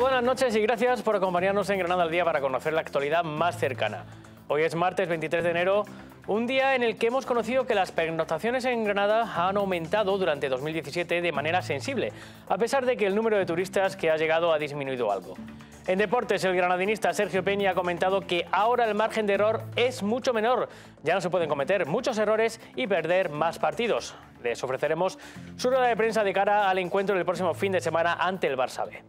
Buenas noches y gracias por acompañarnos en Granada al Día para conocer la actualidad más cercana. Hoy es martes 23 de enero, un día en el que hemos conocido que las pernoctaciones en Granada han aumentado durante 2017 de manera sensible, a pesar de que el número de turistas que ha llegado ha disminuido algo. En deportes, el granadinista Sergio Peña ha comentado que ahora el margen de error es mucho menor. Ya no se pueden cometer muchos errores y perder más partidos. Les ofreceremos su rueda de prensa de cara al encuentro del próximo fin de semana ante el Barça B.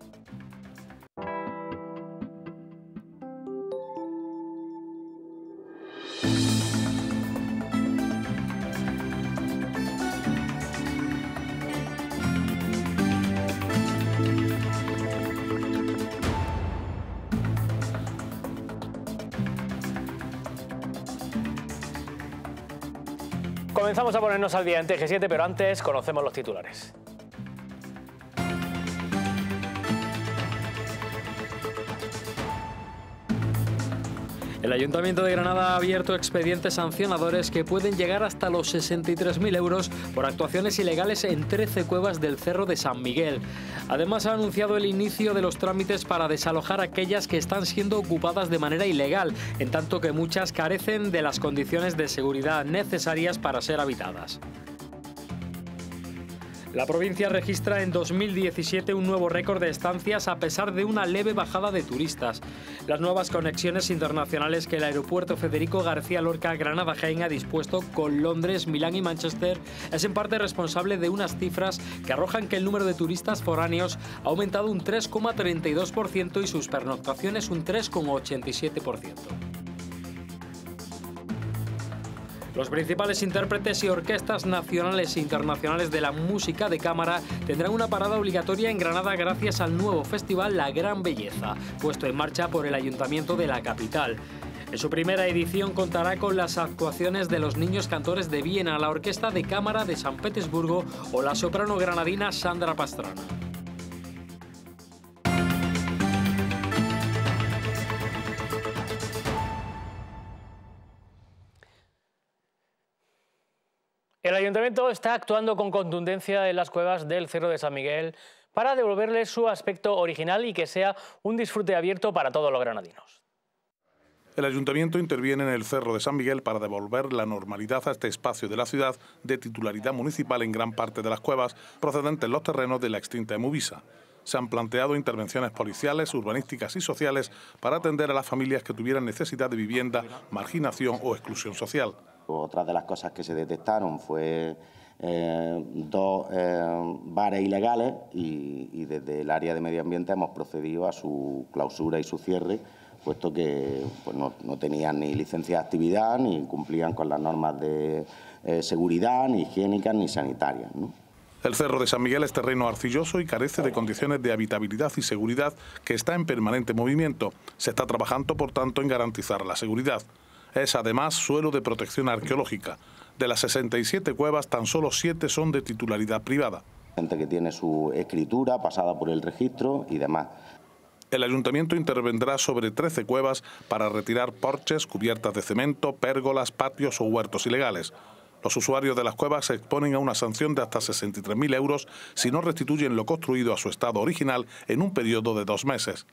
comenzamos a ponernos al día en TG7, pero antes conocemos los titulares. El Ayuntamiento de Granada ha abierto expedientes sancionadores que pueden llegar hasta los 63.000 euros por actuaciones ilegales en 13 cuevas del Cerro de San Miguel. Además, ha anunciado el inicio de los trámites para desalojar aquellas que están siendo ocupadas de manera ilegal, en tanto que muchas carecen de las condiciones de seguridad necesarias para ser habitadas. La provincia registra en 2017 un nuevo récord de estancias a pesar de una leve bajada de turistas. Las nuevas conexiones internacionales que el aeropuerto Federico García Lorca Granada Jaén ha dispuesto con Londres, Milán y Manchester es en parte responsable de unas cifras que arrojan que el número de turistas foráneos ha aumentado un 3,32% y sus pernoctaciones un 3,87%. Los principales intérpretes y orquestas nacionales e internacionales de la música de cámara tendrán una parada obligatoria en Granada gracias al nuevo festival La Gran Belleza, puesto en marcha por el Ayuntamiento de la capital. En su primera edición contará con las actuaciones de los niños cantores de Viena, la Orquesta de Cámara de San Petersburgo o la soprano granadina Sandra Pastrana. El ayuntamiento está actuando con contundencia en las cuevas del Cerro de San Miguel para devolverle su aspecto original y que sea un disfrute abierto para todos los granadinos. El ayuntamiento interviene en el Cerro de San Miguel para devolver la normalidad a este espacio de la ciudad de titularidad municipal en gran parte de las cuevas procedentes los terrenos de la extinta Emubisa. Se han planteado intervenciones policiales, urbanísticas y sociales para atender a las familias que tuvieran necesidad de vivienda, marginación o exclusión social. Otra de las cosas que se detectaron fue eh, dos eh, bares ilegales y, desde el área de medio ambiente hemos procedido a su clausura y su cierre, puesto que pues, no, tenían ni licencia de actividad ni cumplían con las normas de eh, seguridad, ni higiénicas, ni sanitarias. El Cerro de San Miguel es terreno arcilloso y carece de condiciones de habitabilidad y seguridad que está en permanente movimiento. Se está trabajando, por tanto, en garantizar la seguridad. Es además suelo de protección arqueológica. De las 67 cuevas, tan solo 7 son de titularidad privada. Gente que tiene su escritura pasada por el registro y demás. El ayuntamiento intervendrá sobre 13 cuevas para retirar porches, cubiertas de cemento, pérgolas, patios o huertos ilegales. Los usuarios de las cuevas se exponen a una sanción de hasta 63.000 euros si no restituyen lo construido a su estado original en un periodo de dos meses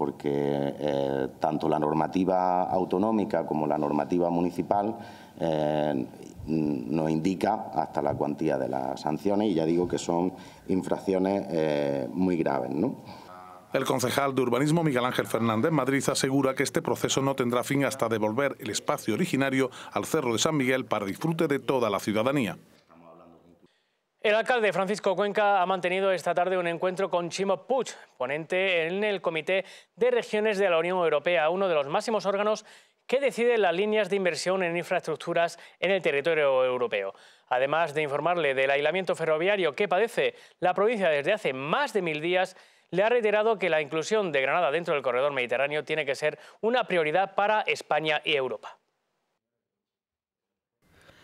porque eh, tanto la normativa autonómica como la normativa municipal eh, mm, nos indica hasta la cuantía de las sanciones y ya digo que son infracciones eh, muy graves. El concejal de urbanismo Miguel Ángel Fernández Madrid asegura que este proceso no tendrá fin hasta devolver el espacio originario al Cerro de San Miguel para disfrute de toda la ciudadanía. El alcalde Francisco Cuenca ha mantenido esta tarde un encuentro con Chimo Puig, ponente en el Comité de Regiones de la Unión Europea, uno de los máximos órganos que decide las líneas de inversión en infraestructuras en el territorio europeo. Además de informarle del aislamiento ferroviario que padece la provincia desde hace más de mil días, le ha reiterado que la inclusión de Granada dentro del corredor mediterráneo tiene que ser una prioridad para España y Europa.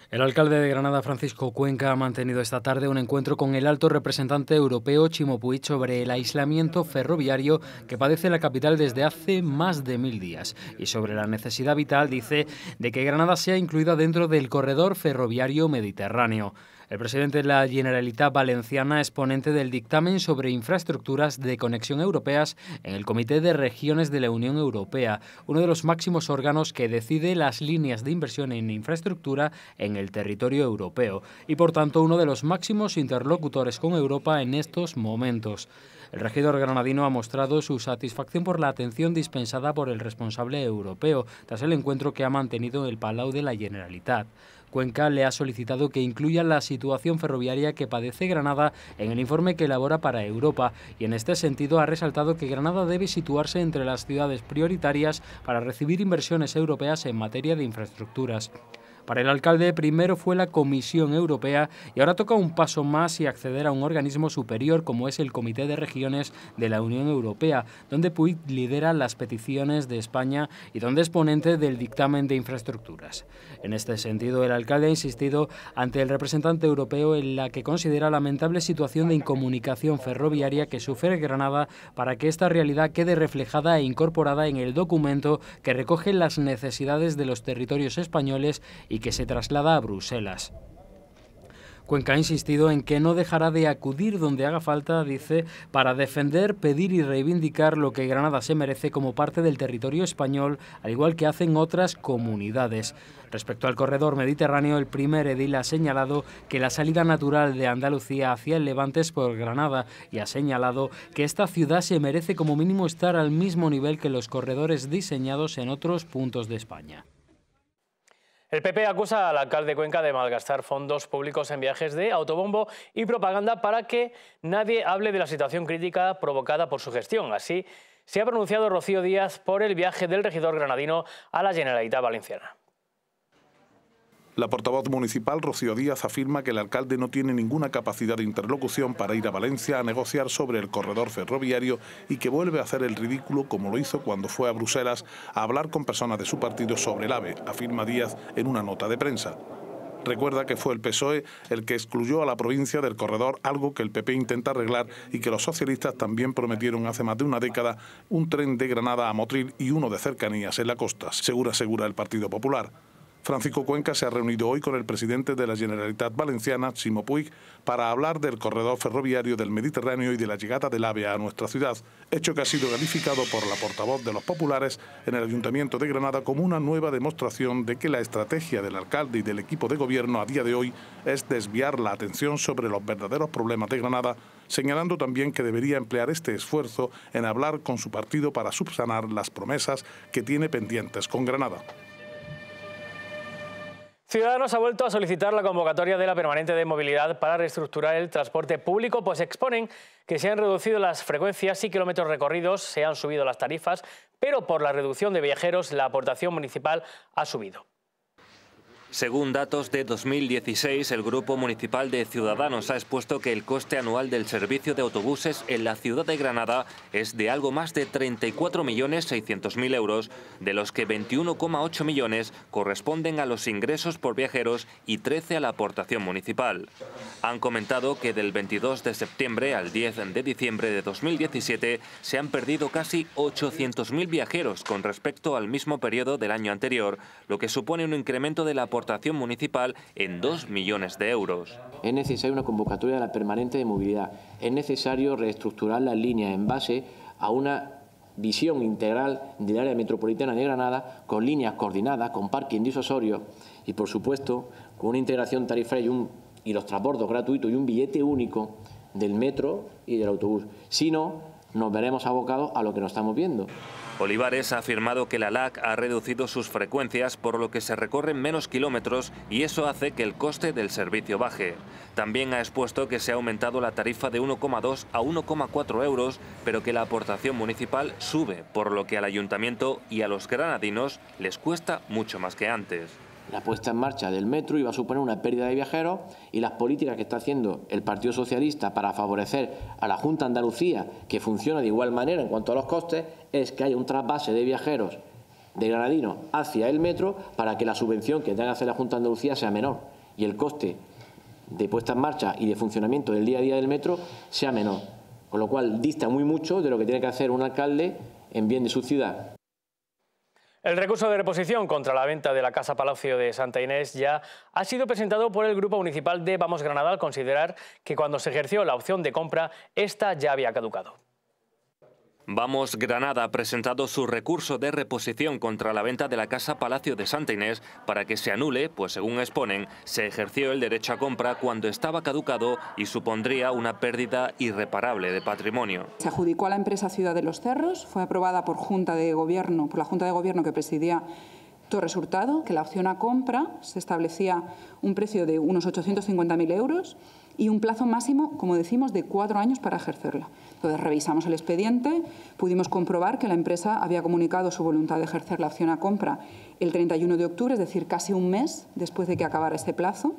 El alcalde de Granada, Francisco Cuenca, ha mantenido esta tarde un encuentro con el alto representante europeo Puig, sobre el aislamiento ferroviario que padece la capital desde hace más de mil días y sobre la necesidad vital, dice, de que Granada sea incluida dentro del corredor ferroviario mediterráneo. El presidente de la Generalitat Valenciana es ponente del dictamen sobre infraestructuras de conexión europeas en el Comité de Regiones de la Unión Europea, uno de los máximos órganos que decide las líneas de inversión en infraestructura en el territorio europeo y por tanto uno de los máximos interlocutores con Europa en estos momentos. El regidor granadino ha mostrado su satisfacción por la atención dispensada por el responsable europeo tras el encuentro que ha mantenido en el Palau de la Generalitat. Cuenca le ha solicitado que incluya la situación ferroviaria que padece Granada en el informe que elabora para Europa y en este sentido ha resaltado que Granada debe situarse entre las ciudades prioritarias para recibir inversiones europeas en materia de infraestructuras. Para el alcalde primero fue la Comisión Europea y ahora toca un paso más y acceder a un organismo superior como es el Comité de Regiones de la Unión Europea, donde Puig lidera las peticiones de España y donde es ponente del dictamen de infraestructuras. En este sentido, el alcalde ha insistido ante el representante europeo en la que considera lamentable situación de incomunicación ferroviaria que sufre Granada para que esta realidad quede reflejada e incorporada en el documento que recoge las necesidades de los territorios españoles y que se traslada a Bruselas. Cuenca ha insistido en que no dejará de acudir donde haga falta, dice, para defender, pedir y reivindicar lo que Granada se merece como parte del territorio español, al igual que hacen otras comunidades. Respecto al corredor mediterráneo, el primer edil ha señalado que la salida natural de Andalucía hacia el levante es por Granada y ha señalado que esta ciudad se merece como mínimo estar al mismo nivel que los corredores diseñados en otros puntos de España. El PP acusa al alcalde de Cuenca de malgastar fondos públicos en viajes de autobombo y propaganda para que nadie hable de la situación crítica provocada por su gestión. Así se ha pronunciado Rocío Díaz por el viaje del regidor granadino a la Generalitat Valenciana. La portavoz municipal Rocío Díaz afirma que el alcalde no tiene ninguna capacidad de interlocución para ir a Valencia a negociar sobre el corredor ferroviario y que vuelve a hacer el ridículo como lo hizo cuando fue a Bruselas a hablar con personas de su partido sobre el AVE, afirma Díaz en una nota de prensa. Recuerda que fue el PSOE el que excluyó a la provincia del corredor, algo que el PP intenta arreglar y que los socialistas también prometieron hace más de una década, un tren de Granada a Motril y uno de cercanías en la costa, segura segura el Partido Popular. Francisco Cuenca se ha reunido hoy con el presidente de la Generalitat Valenciana, Simo Puig, para hablar del corredor ferroviario del Mediterráneo y de la llegada del AVE a nuestra ciudad, hecho que ha sido calificado por la portavoz de los populares en el Ayuntamiento de Granada como una nueva demostración de que la estrategia del alcalde y del equipo de gobierno a día de hoy es desviar la atención sobre los verdaderos problemas de Granada, señalando también que debería emplear este esfuerzo en hablar con su partido para subsanar las promesas que tiene pendientes con Granada. Ciudadanos ha vuelto a solicitar la convocatoria de la permanente de movilidad para reestructurar el transporte público, pues exponen que se han reducido las frecuencias y kilómetros recorridos, se han subido las tarifas, pero por la reducción de viajeros la aportación municipal ha subido. Según datos de 2016, el Grupo Municipal de Ciudadanos ha expuesto que el coste anual del servicio de autobuses en la ciudad de Granada es de algo más de 34.600.000 euros, de los que 21,8 millones corresponden a los ingresos por viajeros y 13 a la aportación municipal. Han comentado que del 22 de septiembre al 10 de diciembre de 2017 se han perdido casi 800.000 viajeros con respecto al mismo periodo del año anterior, lo que supone un incremento de la aportación municipal en 2 millones de euros. Es necesaria una convocatoria de la permanente de movilidad. Es necesario reestructurar las líneas en base a una visión integral del área metropolitana de Granada, con líneas coordinadas, con parking disuasorio y, por supuesto, con una integración tarifaria y, un, y los transbordos gratuitos y un billete único del metro y del autobús. Si no, nos veremos abocados a lo que nos estamos viendo. Olivares ha afirmado que la LAC ha reducido sus frecuencias por lo que se recorren menos kilómetros y eso hace que el coste del servicio baje. También ha expuesto que se ha aumentado la tarifa de 1,2 a 1,4 euros, pero que la aportación municipal sube, por lo que al ayuntamiento y a los granadinos les cuesta mucho más que antes. La puesta en marcha del metro iba a suponer una pérdida de viajeros y las políticas que está haciendo el Partido Socialista para favorecer a la Junta Andalucía, que funciona de igual manera en cuanto a los costes, es que haya un trasvase de viajeros de Granadino hacia el metro para que la subvención que tenga que hacer la Junta Andalucía sea menor y el coste de puesta en marcha y de funcionamiento del día a día del metro sea menor. Con lo cual dista muy mucho de lo que tiene que hacer un alcalde en bien de su ciudad. El recurso de reposición contra la venta de la Casa Palacio de Santa Inés ya ha sido presentado por el Grupo Municipal de Vamos Granada al considerar que cuando se ejerció la opción de compra, esta ya había caducado. Vamos Granada ha presentado su recurso de reposición contra la venta de la Casa Palacio de Santa Inés para que se anule, pues según exponen, se ejerció el derecho a compra cuando estaba caducado y supondría una pérdida irreparable de patrimonio. Se adjudicó a la empresa Ciudad de los Cerros, fue aprobada por Junta de Gobierno, por la Junta de Gobierno que presidía Torres Hurtado, que la opción a compra se establecía un precio de unos 850.000 euros y un plazo máximo, como decimos, de cuatro años para ejercerla. Entonces revisamos el expediente, pudimos comprobar que la empresa había comunicado su voluntad de ejercer la opción a compra el 31 de octubre, es decir, casi un mes después de que acabara este plazo,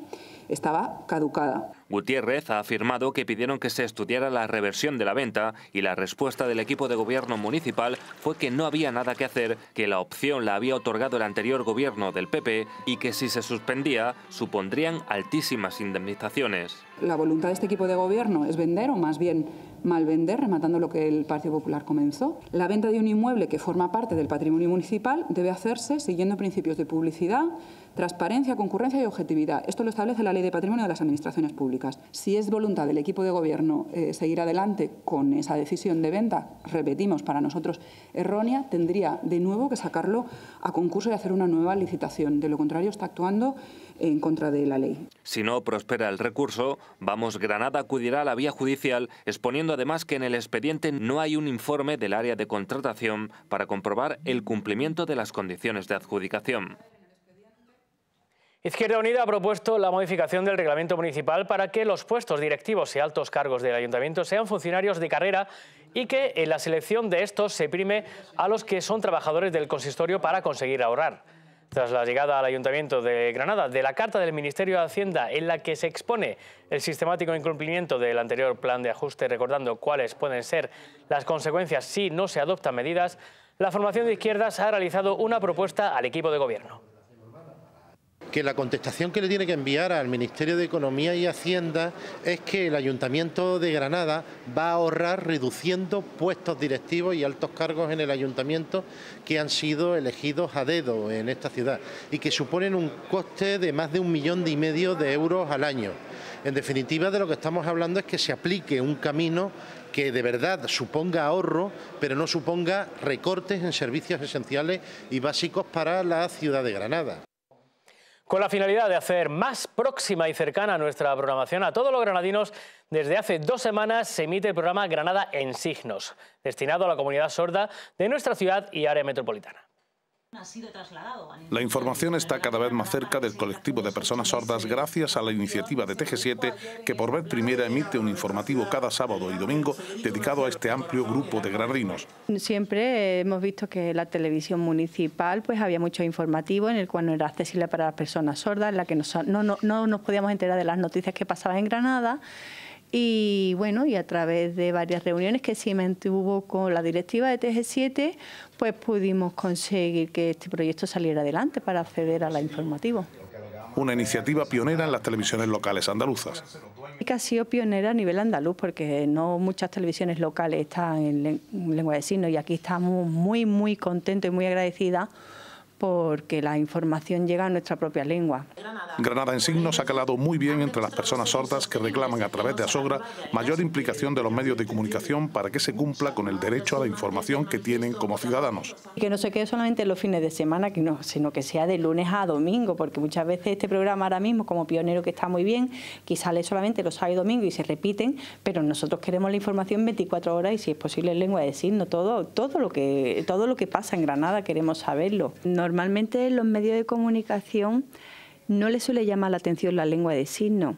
estaba caducada. Gutiérrez ha afirmado que pidieron que se estudiara la reversión de la venta y la respuesta del equipo de gobierno municipal fue que no había nada que hacer, que la opción la había otorgado el anterior gobierno del PP y que si se suspendía supondrían altísimas indemnizaciones la voluntad de este equipo de gobierno es vender o más bien mal vender, rematando lo que el Partido Popular comenzó. La venta de un inmueble que forma parte del patrimonio municipal debe hacerse siguiendo principios de publicidad, transparencia, concurrencia y objetividad. Esto lo establece la Ley de Patrimonio de las Administraciones Públicas. Si es voluntad del equipo de gobierno eh, seguir adelante con esa decisión de venta, repetimos, para nosotros errónea, tendría de nuevo que sacarlo a concurso y hacer una nueva licitación. De lo contrario, está actuando en contra de la ley. Si no prospera el recurso, Vamos Granada acudirá a la vía judicial, exponiendo además que en el expediente no hay un informe del área de contratación para comprobar el cumplimiento de las condiciones de adjudicación. Izquierda Unida ha propuesto la modificación del reglamento municipal para que los puestos directivos y altos cargos del ayuntamiento sean funcionarios de carrera y que en la selección de estos se prime a los que son trabajadores del consistorio para conseguir ahorrar tras la llegada al Ayuntamiento de Granada de la carta del Ministerio de Hacienda en la que se expone el sistemático incumplimiento del anterior plan de ajuste, recordando cuáles pueden ser las consecuencias si no se adoptan medidas, la formación de izquierdas ha realizado una propuesta al equipo de gobierno que la contestación que le tiene que enviar al Ministerio de Economía y Hacienda es que el Ayuntamiento de Granada va a ahorrar reduciendo puestos directivos y altos cargos en el Ayuntamiento que han sido elegidos a dedo en esta ciudad y que suponen un coste de más de un millón y medio de euros al año. En definitiva, de lo que estamos hablando es que se aplique un camino que de verdad suponga ahorro, pero no suponga recortes en servicios esenciales y básicos para la ciudad de Granada con la finalidad de hacer más próxima y cercana nuestra programación a todos los granadinos, desde hace dos semanas se emite el programa Granada en Signos, destinado a la comunidad sorda de nuestra ciudad y área metropolitana la información está cada vez más cerca del colectivo de personas sordas gracias a la iniciativa de TG7 que por vez primera emite un informativo cada sábado y domingo dedicado a este amplio grupo de granadinos. Siempre hemos visto que la televisión municipal pues había mucho informativo en el cual no era accesible para las personas sordas, en la que no, nos podíamos enterar de las noticias que pasaban en Granada. Y bueno, y a través de varias reuniones que sí mantuvo con la directiva de TG7, pues pudimos conseguir que este proyecto saliera adelante para acceder a la informativa. Una iniciativa pionera en las televisiones locales andaluzas. Que ha sido pionera a nivel andaluz, porque no muchas televisiones locales están en lengua de signos y aquí estamos muy, muy contentos y muy agradecidas porque la información llega a nuestra propia lengua. Granada en signos ha calado muy bien entre las personas sordas que reclaman a través de Asogra mayor implicación de los medios de comunicación para que se cumpla con el derecho a la información que tienen como ciudadanos. que no se quede solamente los fines de semana, que no, sino que sea de lunes a domingo, porque muchas veces este programa ahora mismo, como pionero que está muy bien, quizá sale solamente los sábados y domingos y se repiten, pero nosotros queremos la información 24 horas y si es posible en lengua de signo, todo, todo, lo, que, todo lo que pasa en Granada queremos saberlo normalmente los medios de comunicación no les suele llamar la atención la lengua de signo,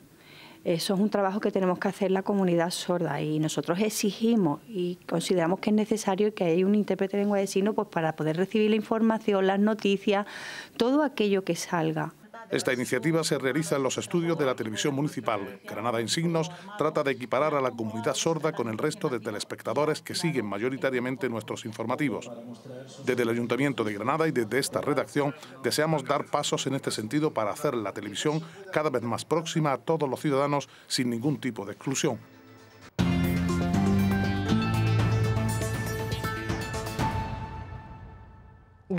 Eso es un trabajo que tenemos que hacer la comunidad sorda y nosotros exigimos y consideramos que es necesario que haya un intérprete de lengua de signo pues, para poder recibir la información, las noticias, todo aquello que salga. Esta iniciativa se realiza en los estudios de la televisión municipal. Granada Insignos trata de equiparar a la comunidad sorda con el resto de telespectadores que siguen mayoritariamente nuestros informativos. Desde el Ayuntamiento de Granada y desde esta redacción deseamos dar pasos en este sentido para hacer la televisión cada vez más próxima a todos los ciudadanos sin ningún tipo de exclusión.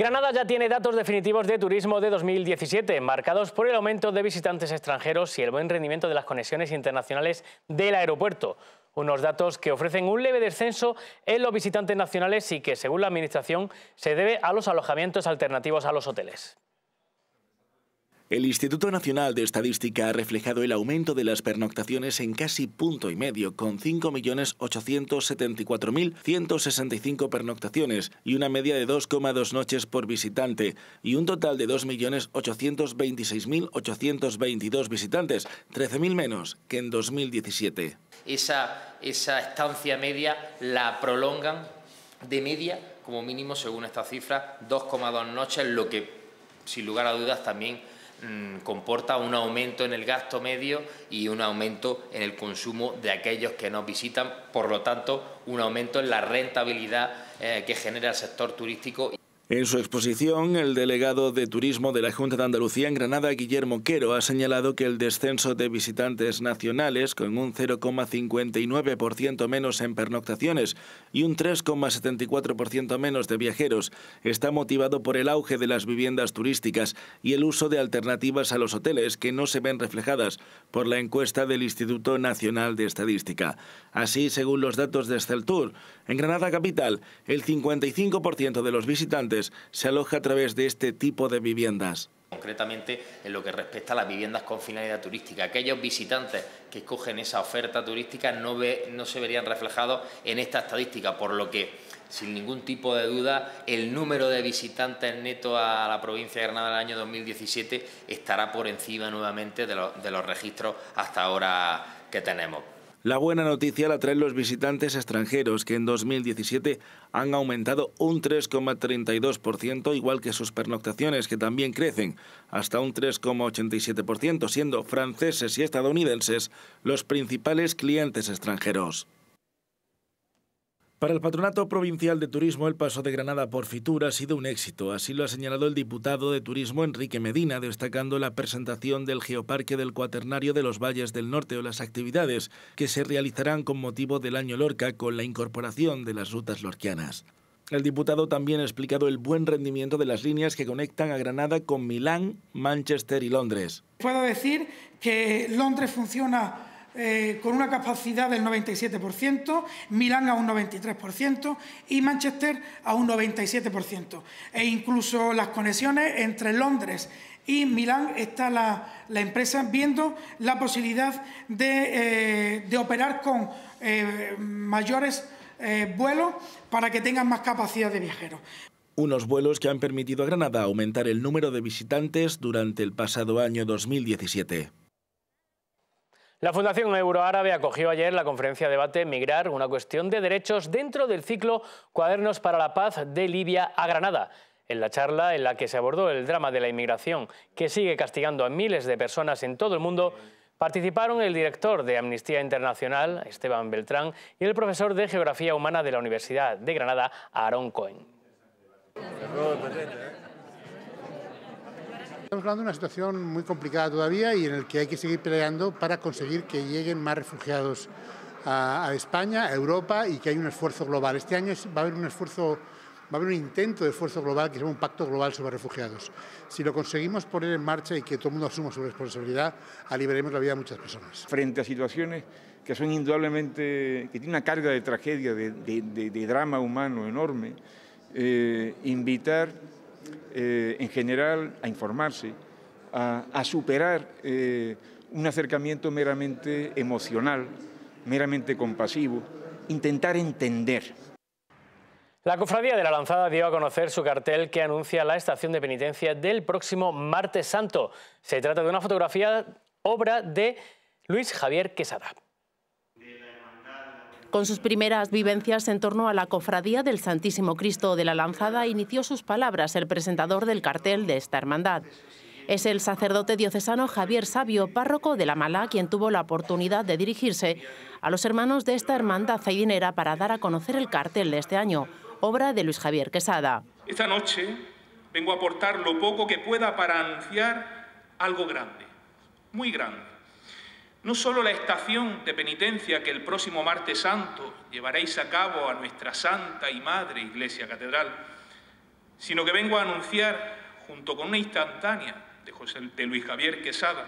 Granada ya tiene datos definitivos de turismo de 2017, marcados por el aumento de visitantes extranjeros y el buen rendimiento de las conexiones internacionales del aeropuerto. Unos datos que ofrecen un leve descenso en los visitantes nacionales y que, según la Administración, se debe a los alojamientos alternativos a los hoteles. El Instituto Nacional de Estadística ha reflejado el aumento de las pernoctaciones en casi punto y medio, con 5.874.165 pernoctaciones y una media de 2,2 noches por visitante, y un total de 2.826.822 visitantes, 13.000 menos que en 2017. Esa, esa estancia media la prolongan de media, como mínimo, según esta cifra, 2,2 noches, lo que, sin lugar a dudas, también Mm, comporta un aumento en el gasto medio y un aumento en el consumo de aquellos que nos visitan, por lo tanto, un aumento en la rentabilidad eh, que genera el sector turístico. En su exposición, el delegado de Turismo de la Junta de Andalucía en Granada, Guillermo Quero, ha señalado que el descenso de visitantes nacionales, con un 0,59% menos en pernoctaciones y un 3,74% menos de viajeros, está motivado por el auge de las viviendas turísticas y el uso de alternativas a los hoteles que no se ven reflejadas por la encuesta del Instituto Nacional de Estadística. Así, según los datos de Exceltour, en Granada Capital, el 55% de los visitantes se aloja a través de este tipo de viviendas concretamente en lo que respecta a las viviendas con finalidad turística. Aquellos visitantes que escogen esa oferta turística no, se verían reflejados en esta estadística, por lo que, sin ningún tipo de duda, el número de visitantes netos a la provincia de Granada del año 2017 estará por encima nuevamente de los registros hasta ahora que tenemos. La buena noticia la traen los visitantes extranjeros, que en 2017 han aumentado un 3,32%, igual que sus pernoctaciones, que también crecen hasta un 3,87%, siendo franceses y estadounidenses los principales clientes extranjeros. Para el Patronato Provincial de Turismo, el paso de Granada por Fitur ha sido un éxito. Así lo ha señalado el diputado de Turismo Enrique Medina, destacando la presentación del Geoparque del Cuaternario de los Valles del Norte o las actividades que se realizarán con motivo del Año Lorca con la incorporación de las rutas lorquianas. El diputado también ha explicado el buen rendimiento de las líneas que conectan a Granada con Milán, Manchester y Londres. Puedo decir que Londres funciona eh, con una capacidad del 97%, Milán a un 93% y Manchester a un 97%. E incluso las conexiones entre Londres y Milán está la, empresa viendo la posibilidad de, eh, operar con eh, mayores vuelos para que tengan más capacidad de viajeros. Unos vuelos que han permitido a Granada aumentar el número de visitantes durante el pasado año 2017. La Fundación Euroárabe acogió ayer la conferencia de debate Migrar, una cuestión de derechos dentro del ciclo Cuadernos para la Paz de Libia a Granada. En la charla en la que se abordó el drama de la inmigración que sigue castigando a miles de personas en todo el mundo, participaron el director de Amnistía Internacional, Esteban Beltrán, y el profesor de Geografía Humana de la Universidad de Granada, Aaron Cohen. Estamos hablando de una situación muy complicada todavía y en la que hay que seguir peleando para conseguir que lleguen más refugiados a, España, a Europa y que haya un esfuerzo global. Este año va a haber un esfuerzo va a haber un intento de esfuerzo global que se llama un pacto global sobre refugiados. Si lo conseguimos poner en marcha y que todo el mundo asuma su responsabilidad, aliviaremos la vida de muchas personas. Frente a situaciones que son indudablemente, que tienen una carga de tragedia, de, drama humano enorme, eh, invitar eh, en general a informarse, a, superar eh, un acercamiento meramente emocional, meramente compasivo, intentar entender. La Cofradía de la Lanzada dio a conocer su cartel que anuncia la estación de penitencia del próximo martes santo. Se trata de una fotografía obra de Luis Javier Quesada. Con sus primeras vivencias en torno a la cofradía del Santísimo Cristo de la Lanzada, inició sus palabras el presentador del cartel de esta hermandad. Es el sacerdote diocesano Javier Sabio, párroco de La Mala, quien tuvo la oportunidad de dirigirse a los hermanos de esta hermandad zaidinera para dar a conocer el cartel de este año, obra de Luis Javier Quesada. Esta noche vengo a aportar lo poco que pueda para anunciar algo grande, muy grande no solo la estación de penitencia que el próximo martes santo llevaréis a cabo a nuestra Santa y Madre Iglesia Catedral, sino que vengo a anunciar, junto con una instantánea de, de Luis Javier Quesada,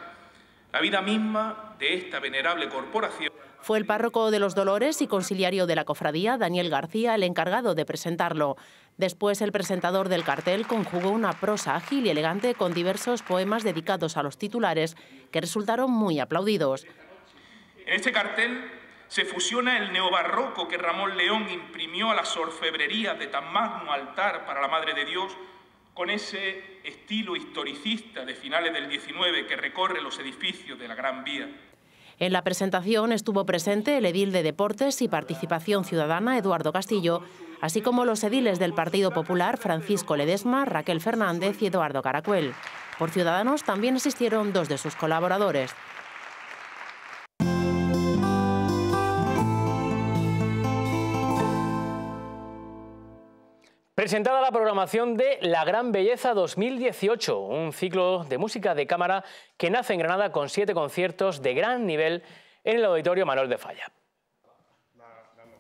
la vida misma de esta venerable corporación. Fue el párroco de los Dolores y conciliario de la cofradía, Daniel García, el encargado de presentarlo. Después, el presentador del cartel conjugó una prosa ágil y elegante con diversos poemas dedicados a los titulares que resultaron muy aplaudidos. En este cartel se fusiona el neobarroco que Ramón León imprimió a las orfebrerías de tan altar para la Madre de Dios con ese estilo historicista de finales del XIX que recorre los edificios de la Gran Vía. En la presentación estuvo presente el edil de Deportes y Participación Ciudadana, Eduardo Castillo, así como los ediles del Partido Popular Francisco Ledesma, Raquel Fernández y Eduardo Caracuel. Por Ciudadanos también asistieron dos de sus colaboradores, Presentada la programación de La Gran Belleza 2018, un ciclo de música de cámara que nace en Granada con siete conciertos de gran nivel en el Auditorio Manuel de Falla.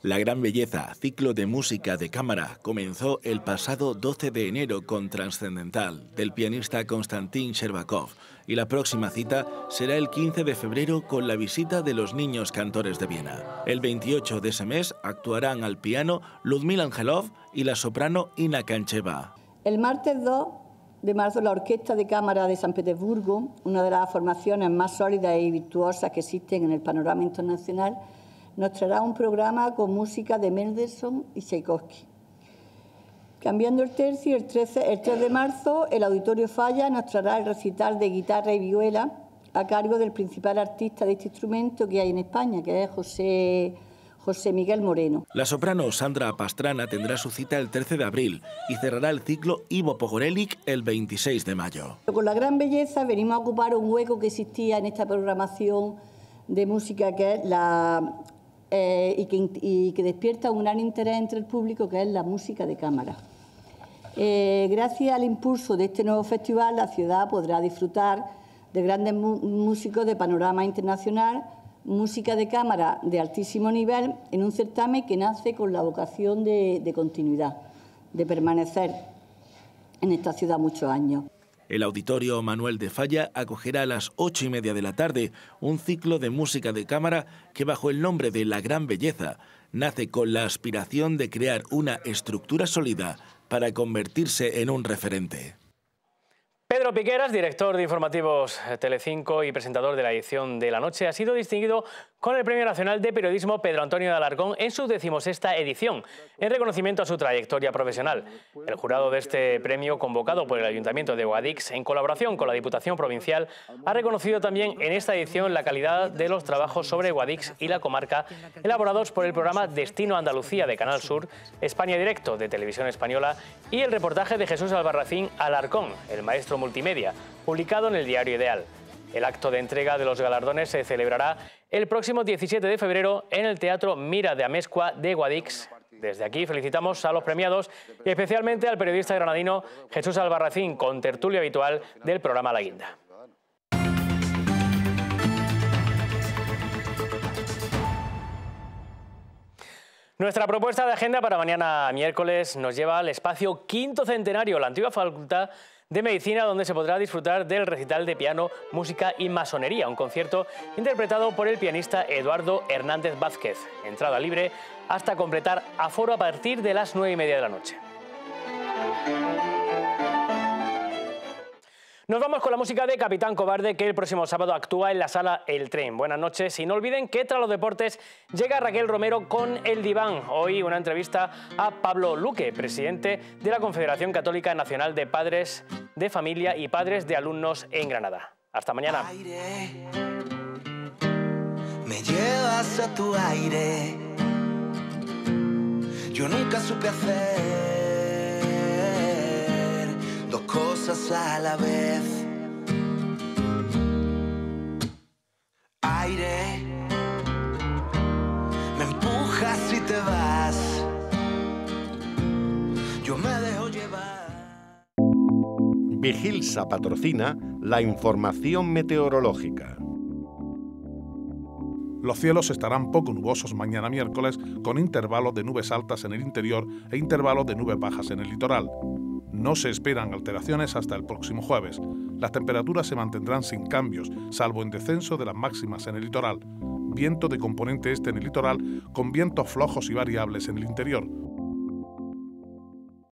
La Gran Belleza, ciclo de música de cámara, comenzó el pasado 12 de enero con Transcendental, del pianista Konstantin Sherbakov, y la próxima cita será el 15 de febrero con la visita de los niños cantores de Viena. El 28 de ese mes actuarán al piano Ludmila Angelov y la soprano Ina Kancheva. El martes 2 de marzo la Orquesta de Cámara de San Petersburgo, una de las formaciones más sólidas y virtuosas que existen en el panorama internacional, nos traerá un programa con música de Mendelssohn y Tchaikovsky. Cambiando el tercio, el, 13, el 3 de marzo, el Auditorio Falla nos traerá el recital de guitarra y viola... a cargo del principal artista de este instrumento que hay en España, que es José José Miguel Moreno. La soprano Sandra Pastrana tendrá su cita el 13 de abril y cerrará el ciclo Ivo Pogorelic el 26 de mayo. Con la gran belleza venimos a ocupar un hueco que existía en esta programación de música que es la, eh, y, que, despierta un gran interés entre el público, que es la música de cámara. Eh, gracias al impulso de este nuevo festival, la ciudad podrá disfrutar de grandes músicos de panorama internacional, música de cámara de altísimo nivel, en un certamen que nace con la vocación de continuidad, de permanecer en esta ciudad muchos años. El auditorio Manuel de Falla acogerá a las ocho y media de la tarde un ciclo de música de cámara que bajo el nombre de La Gran Belleza nace con la aspiración de crear una estructura sólida para convertirse en un referente. Pedro Piqueras, director de Informativos Telecinco y presentador de la edición de la noche, ha sido distinguido con el Premio Nacional de Periodismo Pedro Antonio de Alarcón en su decimosexta edición, en reconocimiento a su trayectoria profesional. El jurado de este premio, convocado por el Ayuntamiento de Guadix en colaboración con la Diputación Provincial, ha reconocido también en esta edición la calidad de los trabajos sobre Guadix y la comarca elaborados por el programa Destino Andalucía de Canal Sur, España Directo de Televisión Española y el reportaje de Jesús Albarracín Alarcón, el maestro multimedia, publicado en el diario Ideal. El acto de entrega de los galardones se celebrará el próximo 17 de febrero en el Teatro Mira de Amezcua de Guadix. Desde aquí felicitamos a los premiados y especialmente al periodista granadino Jesús Albarracín, con tertulio habitual del programa La Guinda. Nuestra propuesta de agenda para mañana miércoles nos lleva al espacio quinto centenario, la antigua facultad de Medicina, donde se podrá disfrutar del recital de piano, música y masonería, un concierto interpretado por el pianista Eduardo Hernández Vázquez. Entrada libre hasta completar aforo a partir de las nueve y media de la noche. Nos vamos con la música de Capitán Cobarde, que el próximo sábado actúa en la sala El Tren. Buenas noches y no olviden que tras los deportes llega Raquel Romero con El Diván. Hoy una entrevista a Pablo Luque, presidente de la Confederación Católica Nacional de Padres de Familia y Padres de Alumnos en Granada. Hasta mañana. me llevas a tu aire. hacer cosas a la vez. Aire, me empujas y te vas. Yo me dejo llevar. Vigilsa patrocina la información meteorológica. Los cielos estarán poco nubosos mañana miércoles, con intervalos de nubes altas en el interior e intervalos de nubes bajas en el litoral. No se esperan alteraciones hasta el próximo jueves. Las temperaturas se mantendrán sin cambios, salvo en descenso de las máximas en el litoral. Viento de componente este en el litoral, con vientos flojos y variables en el interior.